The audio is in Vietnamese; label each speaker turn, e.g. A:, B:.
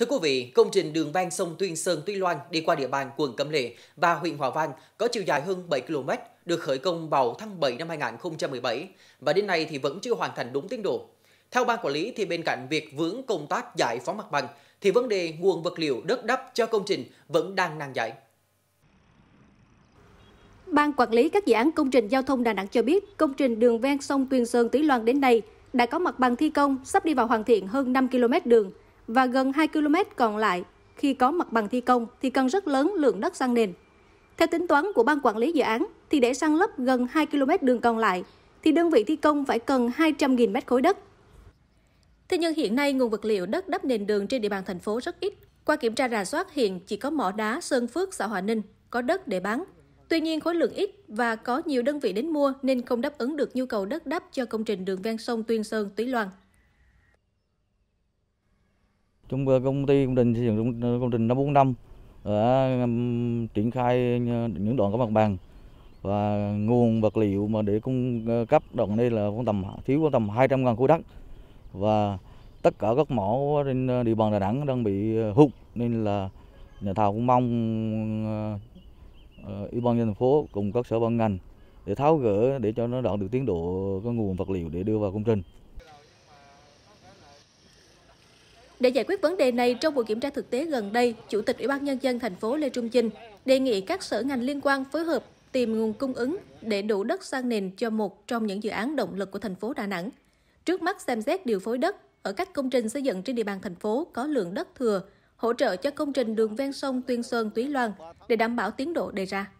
A: Thưa quý vị, công trình đường ven sông Tuyên Sơn Tuy Loan đi qua địa bàn quận Cẩm Lệ và huyện Hòa Vang có chiều dài hơn 7 km, được khởi công vào tháng 7 năm 2017 và đến nay thì vẫn chưa hoàn thành đúng tiến độ. Theo ban quản lý thì bên cạnh việc vướng công tác giải phóng mặt bằng thì vấn đề nguồn vật liệu đất đắp cho công trình vẫn đang nan giải.
B: Ban quản lý các dự án công trình giao thông Đà Nẵng cho biết, công trình đường ven sông Tuyên Sơn Tứ Loan đến nay đã có mặt bằng thi công, sắp đi vào hoàn thiện hơn 5 km đường và gần 2 km còn lại khi có mặt bằng thi công thì cần rất lớn lượng đất săn nền. Theo tính toán của ban quản lý dự án thì để săn lấp gần 2 km đường còn lại thì đơn vị thi công phải cần 200.000 mét khối đất. Thế nhưng hiện nay nguồn vật liệu đất đắp nền đường trên địa bàn thành phố rất ít. Qua kiểm tra rà soát hiện chỉ có mỏ đá Sơn Phước, xã Hòa Ninh có đất để bán. Tuy nhiên khối lượng ít và có nhiều đơn vị đến mua nên không đáp ứng được nhu cầu đất đắp cho công trình đường ven sông Tuyên Sơn, Túy Loan.
C: Trong công ty công trình xây dựng công trình 545 đã triển khai những đoạn có mặt bằng và nguồn vật liệu mà để cung ờ, cấp đoạn đây là khoảng tầm thiếu khoảng tầm 200 ngàn khối đất và tất cả các mỏ trên địa bàn Đà Nẵng đang bị ờ, hụt nên là nhà thầu cũng mong ờ, ủy ban nhân thành phố cùng các sở ban ngành để tháo gỡ để cho nó đạt được tiến độ có nguồn vật liệu để đưa vào công trình.
B: Để giải quyết vấn đề này, trong buổi kiểm tra thực tế gần đây, Chủ tịch Ủy ban Nhân dân thành phố Lê Trung Chinh đề nghị các sở ngành liên quan phối hợp tìm nguồn cung ứng để đủ đất sang nền cho một trong những dự án động lực của thành phố Đà Nẵng. Trước mắt xem xét điều phối đất ở các công trình xây dựng trên địa bàn thành phố có lượng đất thừa, hỗ trợ cho công trình đường ven sông Tuyên Sơn Túy Loan để đảm bảo tiến độ đề ra.